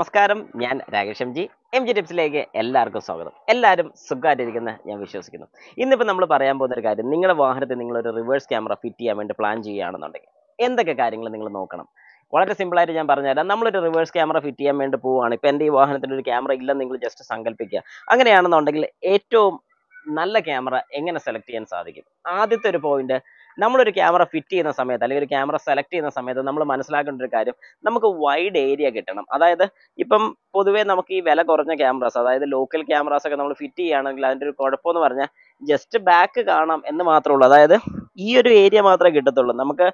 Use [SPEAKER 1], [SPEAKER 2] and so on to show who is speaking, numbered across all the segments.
[SPEAKER 1] നമസ്കാരം ഞാൻ Rakesh M G M G ടിപ്സിലേക്ക് എല്ലാവർക്കും സ്വാഗതം എല്ലാവരും സുഖമായിട്ടിരിക്കുന്ന ഞാൻ വിശ്വസിക്കുന്നു ഇന്നിപ്പോൾ നമ്മൾ പറയാൻ പോകുന്ന ഒരു കാര്യം നിങ്ങളുടെ വാഹനത്തിൽ നിങ്ങളൊരു റിവേഴ്സ് ക്യാമറ ഫിറ്റ് ചെയ്യാൻ വേണ്ടി പ്ലാൻ ചെയ്യുകയാണെന്നുണ്ടെങ്കിൽ എന്തൊക്കെ കാര്യങ്ങൾ നിങ്ങൾ നോക്കണം വളരെ സിമ്പിളായിട്ട് ഞാൻ പറഞ്ഞുതരാം നമ്മളൊരു റിവേഴ്സ് ക്യാമറ ഫിറ്റ് ചെയ്യാൻ വേണ്ടി പോവുകയാണ് ഇപ്പോൾ എൻ്റെ ഈ വാഹനത്തിൻ്റെ ഒരു ക്യാമറ ഇല്ലെന്ന് നിങ്ങൾ ജസ്റ്റ് സങ്കല്പിക്കുക അങ്ങനെയാണെന്നുണ്ടെങ്കിൽ ഏറ്റവും നല്ല ക്യാമറ എങ്ങനെ സെലക്ട് ചെയ്യാൻ സാധിക്കും ആദ്യത്തെ ഒരു പോയിന്റ് നമ്മളൊരു ക്യാമറ ഫിറ്റ് ചെയ്യുന്ന സമയത്ത് അല്ലെങ്കിൽ ഒരു ക്യാമറ സെലക്ട് ചെയ്യുന്ന സമയത്ത് നമ്മൾ മനസ്സിലാക്കേണ്ട ഒരു കാര്യം നമുക്ക് വൈഡ് ഏരിയ കിട്ടണം അതായത് ഇപ്പം പൊതുവേ നമുക്ക് ഈ വില കുറഞ്ഞ ക്യാമറാസ് അതായത് ലോക്കൽ ക്യാമറാസ് ഒക്കെ നമ്മൾ ഫിറ്റ് ചെയ്യുകയാണെങ്കിൽ അതിൻ്റെ ഒരു കുഴപ്പമെന്ന് പറഞ്ഞാൽ ജസ്റ്റ് ബാക്ക് കാണാം എന്ന് മാത്രമേ ഉള്ളൂ അതായത് ഈ ഒരു ഏരിയ മാത്രമേ കിട്ടത്തുള്ളൂ നമുക്ക്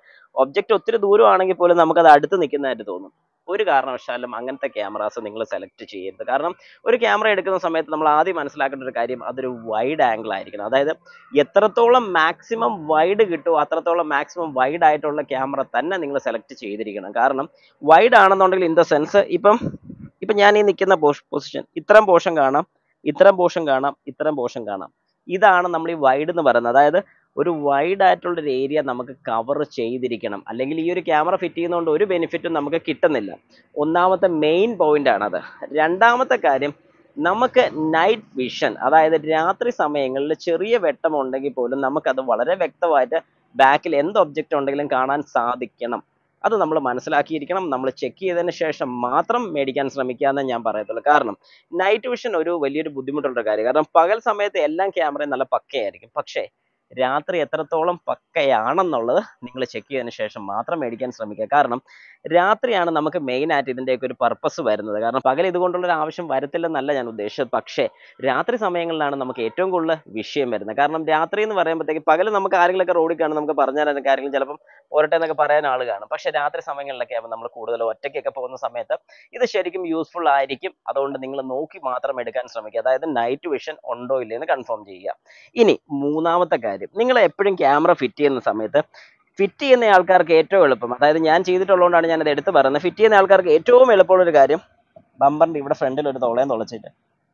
[SPEAKER 1] ഒബ്ജക്റ്റ് ഒത്തിരി ദൂരമാണെങ്കിൽ പോലും നമുക്കത് അടുത്ത് നിൽക്കുന്നതായിട്ട് തോന്നും ഒരു കാരണവശാലും അങ്ങനത്തെ ക്യാമറാസ് നിങ്ങൾ സെലക്ട് ചെയ്യരുത് കാരണം ഒരു ക്യാമറ എടുക്കുന്ന സമയത്ത് നമ്മൾ ആദ്യം മനസ്സിലാക്കേണ്ട ഒരു കാര്യം അതൊരു വൈഡ് ആംഗിൾ ആയിരിക്കണം അതായത് എത്രത്തോളം മാക്സിമം വൈഡ് കിട്ടുമോ അത്രത്തോളം മാക്സിമം വൈഡ് ആയിട്ടുള്ള ക്യാമറ തന്നെ നിങ്ങൾ സെലക്ട് ചെയ്തിരിക്കണം കാരണം വൈഡ് ആണെന്നുണ്ടെങ്കിൽ ഇൻ ദ സെൻസ് ഇപ്പം ഇപ്പം ഞാൻ ഈ നിൽക്കുന്ന പൊസിഷൻ ഇത്തരം പോഷൻ കാണാം ഇത്തരം പോഷൻ കാണാം ഇത്തരം പോഷൻ കാണാം ഇതാണ് നമ്മൾ ഈ വൈഡ് എന്ന് പറയുന്നത് അതായത് ഒരു വൈഡ് ആയിട്ടുള്ളൊരു ഒരു ഏരിയ നമുക്ക് കവർ ചെയ്തിരിക്കണം അല്ലെങ്കിൽ ഈ ഒരു ക്യാമറ ഫിറ്റ് ചെയ്യുന്നതുകൊണ്ട് ഒരു ബെനിഫിറ്റും നമുക്ക് കിട്ടുന്നില്ല ഒന്നാമത്തെ മെയിൻ പോയിൻ്റാണത് രണ്ടാമത്തെ കാര്യം നമുക്ക് നൈറ്റ് വിഷൻ അതായത് രാത്രി സമയങ്ങളിൽ ചെറിയ വെട്ടം ഉണ്ടെങ്കിൽ പോലും നമുക്കത് വളരെ വ്യക്തമായിട്ട് ബാക്കിൽ എന്ത് ഒബ്ജക്റ്റ് ഉണ്ടെങ്കിലും കാണാൻ സാധിക്കണം അത് നമ്മൾ മനസ്സിലാക്കിയിരിക്കണം നമ്മൾ ചെക്ക് ചെയ്തതിന് ശേഷം മാത്രം മേടിക്കാൻ ശ്രമിക്കുക എന്നേ ഞാൻ പറയത്തുള്ളൂ കാരണം നൈറ്റ് വിഷൻ ഒരു വലിയൊരു ബുദ്ധിമുട്ടുള്ള കാര്യം കാരണം പകൽ സമയത്ത് എല്ലാം ക്യാമറയും നല്ല പക്കയായിരിക്കും പക്ഷേ രാത്രി എത്രത്തോളം പക്കയാണെന്നുള്ളത് നിങ്ങൾ ചെക്ക് ചെയ്തതിന് ശേഷം മാത്രം മേടിക്കാൻ ശ്രമിക്കുക കാരണം രാത്രിയാണ് നമുക്ക് മെയിനായിട്ട് ഇതിൻ്റെയൊക്കെ ഒരു പർപ്പസ് വരുന്നത് കാരണം പകൽ ഇതുകൊണ്ടുള്ള ഒരു ആവശ്യം വരത്തില്ലെന്നല്ല ഞാൻ ഉദ്ദേശിച്ചത് പക്ഷേ രാത്രി സമയങ്ങളിലാണ് നമുക്ക് ഏറ്റവും കൂടുതൽ വിഷയം വരുന്നത് കാരണം രാത്രി എന്ന് പറയുമ്പോഴത്തേക്ക് പകൽ നമുക്ക് ആരെങ്കിലുമൊക്കെ റോഡിൽ കാണും നമുക്ക് പറഞ്ഞാൽ തന്നെ കാര്യങ്ങൾ ചിലപ്പം പോരട്ടെ എന്നൊക്കെ പറയാൻ ആൾ കാണും പക്ഷേ രാത്രി സമയങ്ങളിലൊക്കെ ആകുമ്പോൾ നമ്മൾ കൂടുതൽ ഒറ്റയ്ക്കൊക്കെ പോകുന്ന സമയത്ത് ഇത് ശരിക്കും യൂസ്ഫുൾ ആയിരിക്കും അതുകൊണ്ട് നിങ്ങൾ നോക്കി മാത്രം എടുക്കാൻ ശ്രമിക്കുക അതായത് നൈറ്റ് വിഷൻ ഉണ്ടോ ഇല്ലയെന്ന് കൺഫേം ചെയ്യുക ഇനി മൂന്നാമത്തെ കാര്യം നിങ്ങൾ എപ്പോഴും ക്യാമറ ഫിറ്റ് ചെയ്യുന്ന സമയത്ത് ഫിറ്റ് ചെയ്യുന്ന ആൾക്കാർക്ക് ഏറ്റവും എളുപ്പം അതായത് ഞാൻ ചെയ്തിട്ടുള്ളതുകൊണ്ടാണ് ഞാനത് എടുത്ത് പറയുന്നത് ഫിറ്റ് ചെയ്യുന്ന ആൾക്കാർക്ക് ഏറ്റവും എളുപ്പമുള്ള ഒരു കാര്യം ബമ്പറിൻ്റെ ഇവിടെ ഫ്രണ്ടിൽ ഒരു തുളയം തുളച്ചിട്ട്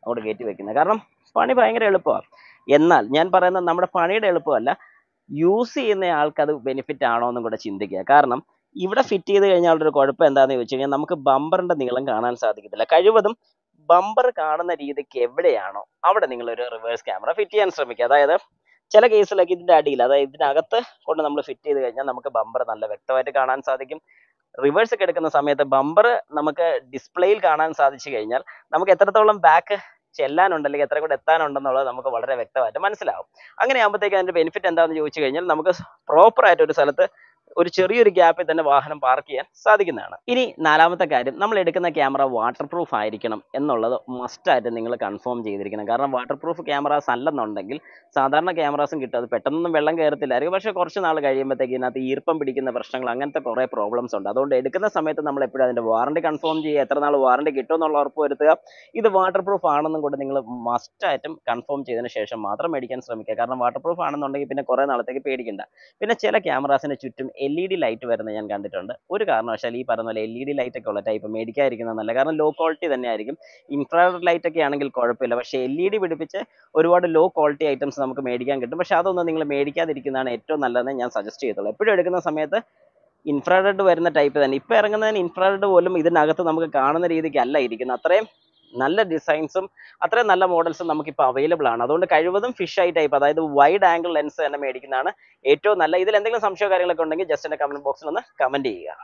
[SPEAKER 1] അങ്ങോട്ട് കയറ്റി വെക്കുന്നത് കാരണം പണി ഭയങ്കര എളുപ്പമാണ് എന്നാൽ ഞാൻ പറയുന്നത് നമ്മുടെ പണിയുടെ എളുപ്പമല്ല യൂസ് ചെയ്യുന്ന ആൾക്ക് അത് ബെനിഫിറ്റ് ആണോ എന്നും കൂടെ ചിന്തിക്കുക കാരണം ഇവിടെ ഫിറ്റ് ചെയ്ത് കഴിഞ്ഞാൽ ഒരു കുഴപ്പം എന്താണെന്ന് ചോദിച്ചു കഴിഞ്ഞാൽ നമുക്ക് ബമ്പറിൻ്റെ നീളം കാണാൻ സാധിക്കത്തില്ല കഴിവതും ബമ്പർ കാണുന്ന രീതിക്ക് എവിടെയാണോ അവിടെ നിങ്ങൾ ഒരു റിവേഴ്സ് ക്യാമറ ഫിറ്റ് ചെയ്യാൻ ശ്രമിക്കുക അതായത് ചില കേസിലൊക്കെ ഇതിന്റെ അടിയിൽ അതായത് ഇതിനകത്ത് കൊണ്ട് നമ്മൾ ഫിറ്റ് ചെയ്ത് കഴിഞ്ഞാൽ നമുക്ക് ബമ്പർ നല്ല വ്യക്തമായിട്ട് കാണാൻ സാധിക്കും റിവേഴ്സ് എടുക്കുന്ന സമയത്ത് ബമ്പർ നമുക്ക് ഡിസ്പ്ലേയിൽ കാണാൻ സാധിച്ചു കഴിഞ്ഞാൽ നമുക്ക് എത്രത്തോളം ബാക്ക് ചെല്ലാനുണ്ട് അല്ലെങ്കിൽ എത്ര കൂടെ എത്താനുണ്ടെന്നുള്ളത് നമുക്ക് വളരെ വ്യക്തമായിട്ട് മനസ്സിലാവും അങ്ങനെ ആകുമ്പോഴത്തേക്ക് അതിന്റെ ബെനിഫിറ്റ് എന്താണെന്ന് ചോദിച്ചു കഴിഞ്ഞാൽ നമുക്ക് പ്രോപ്പർ ആയിട്ട് ഒരു സ്ഥലത്ത് ഒരു ചെറിയൊരു ഗ്യാപ്പിൽ തന്നെ വാഹനം പാർക്ക് ചെയ്യാൻ സാധിക്കുന്നതാണ് ഇനി നാലാമത്തെ കാര്യം നമ്മൾ എടുക്കുന്ന ക്യാമറ വാട്ടർ പ്രൂഫ് ആയിരിക്കണം എന്നുള്ളത് മസ്റ്റായിട്ട് നിങ്ങൾ കൺഫേം ചെയ്തിരിക്കണം കാരണം വാട്ടർ പ്രൂഫ് ക്യാമറാസ് അല്ലെന്നുണ്ടെങ്കിൽ സാധാരണ ക്യാമറാസും കിട്ടും അത് പെട്ടെന്നൊന്നും വെള്ളം കയറത്തില്ലായിരിക്കും പക്ഷേ കുറച്ച് നാൾ കഴിയുമ്പോഴത്തേക്ക് ഇതിനകത്ത് ഈർപ്പം പിടിക്കുന്ന പ്രശ്നങ്ങൾ അങ്ങനത്തെ കുറേ പ്രോബ്ലംസ് ഉണ്ട് അതുകൊണ്ട് എടുക്കുന്ന സമയത്ത് നമ്മൾ എപ്പോഴും അതിൻ്റെ വാറണ്ടി കൺഫേം ചെയ്യുക എത്ര നാൾ വാറണ്ടി കിട്ടുമെന്നുള്ള ഉറപ്പ് വരുത്തുക ഇത് വാട്ടർ പ്രൂഫ് ആണെന്നും കൂടെ നിങ്ങൾ മസ്റ്റായിട്ടും കൺഫേം ചെയ്തതിന് ശേഷം മാത്രം മേടിക്കാൻ ശ്രമിക്കുക കാരണം വാട്ടർ പ്രൂഫ് ആണെന്നുണ്ടെങ്കിൽ പിന്നെ കുറേ നാളത്തേക്ക് പേടിക്കണ്ട പിന്നെ ചില ക്യാമറാസിന് ചുറ്റും എൽ ഇ ഡി ലൈറ്റ് വരുന്നത് ഞാൻ കണ്ടിട്ടുണ്ട് ഒരു കാരണവശാൽ ഈ പറഞ്ഞ പോലെ എൽ ഇ ഡി ലൈറ്റ് ഒക്കെ ഉള്ള ടൈപ്പ് മേടിക്കാതിരിക്കുന്നത് നല്ല കാരണം ലോ ക്വാളിറ്റി തന്നെ ആയിരിക്കും ഇൻഫ്രാറെഡ് ലൈറ്റ് ഒക്കെ ആണെങ്കിൽ കുഴപ്പമില്ല പക്ഷേ എൽ ഇ ഡി പിടിപ്പിച്ച് ഒരുപാട് ലോ ക്വാളിറ്റി ഐറ്റംസ് നമുക്ക് മേടിക്കാൻ കിട്ടും പക്ഷേ അതൊന്നും നിങ്ങൾ മേടിക്കാതിരിക്കുന്നതാണ് ഏറ്റവും നല്ലതെന്ന് ഞാൻ സജസ്റ്റ് ചെയ്തോളൂ എപ്പോഴും എടുക്കുന്ന സമയത്ത് ഇൻഫ്രാറെഡ് വരുന്ന ടൈപ്പ് തന്നെ ഇപ്പോൾ ഇറങ്ങുന്നതിന് ഇൻഫ്രാറെഡ് പോലും ഇതിനകത്ത് നമുക്ക് കാണുന്ന രീതിക്കല്ല ഇരിക്കുന്നത് അത്രയും നല്ല ഡിസൈൻസും അത്രയും നല്ല മോഡൽസും നമുക്കിപ്പോൾ അവൈലബിൾ ആണ് അതുകൊണ്ട് കഴിവതും ഫിഷ് ഐ ടൈപ്പ് അതായത് വൈഡ് ആംഗിൾ ലെൻസ് തന്നെ മേടിക്കുന്നതാണ് ഏറ്റവും നല്ല ഇതിൽ എന്തെങ്കിലും സംശയമോ കാര്യങ്ങളൊക്കെ ഉണ്ടെങ്കിൽ ജസ്റ്റ് എൻ്റെ കമൻറ്റ് ബോക്സിൽ ഒന്ന് കമൻറ്റ് ചെയ്യുക